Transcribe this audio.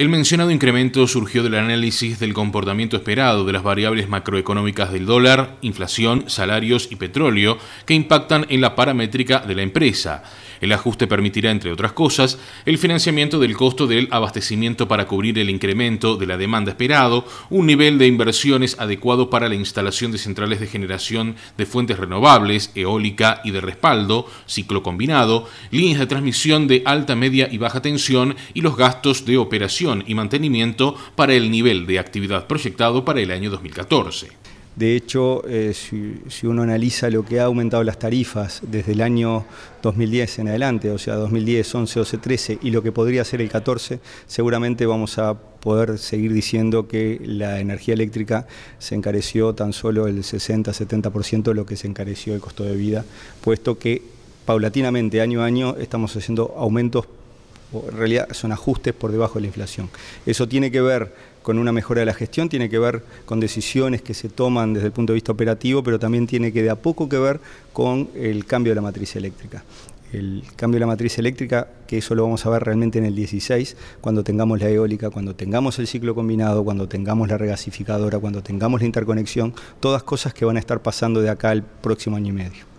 El mencionado incremento surgió del análisis del comportamiento esperado de las variables macroeconómicas del dólar, inflación, salarios y petróleo que impactan en la paramétrica de la empresa. El ajuste permitirá, entre otras cosas, el financiamiento del costo del abastecimiento para cubrir el incremento de la demanda esperado, un nivel de inversiones adecuado para la instalación de centrales de generación de fuentes renovables, eólica y de respaldo, ciclo combinado, líneas de transmisión de alta, media y baja tensión y los gastos de operación y mantenimiento para el nivel de actividad proyectado para el año 2014. De hecho, eh, si, si, uno analiza lo que ha aumentado las tarifas desde el año 2010 en adelante, o sea, 2010, 11, 12, 13 y lo que podría ser el 14, seguramente vamos a poder seguir diciendo que la energía eléctrica se encareció tan solo el 60-70% de lo que se encareció el costo de vida, puesto que paulatinamente, año a año, estamos haciendo aumentos en realidad son ajustes por debajo de la inflación. Eso tiene que ver con una mejora de la gestión, tiene que ver con decisiones que se toman desde el punto de vista operativo, pero también tiene que de a poco que ver con el cambio de la matriz eléctrica. El cambio de la matriz eléctrica, que eso lo vamos a ver realmente en el 16, cuando tengamos la eólica, cuando tengamos el ciclo combinado, cuando tengamos la regasificadora, cuando tengamos la interconexión, todas cosas que van a estar pasando de acá al próximo año y medio.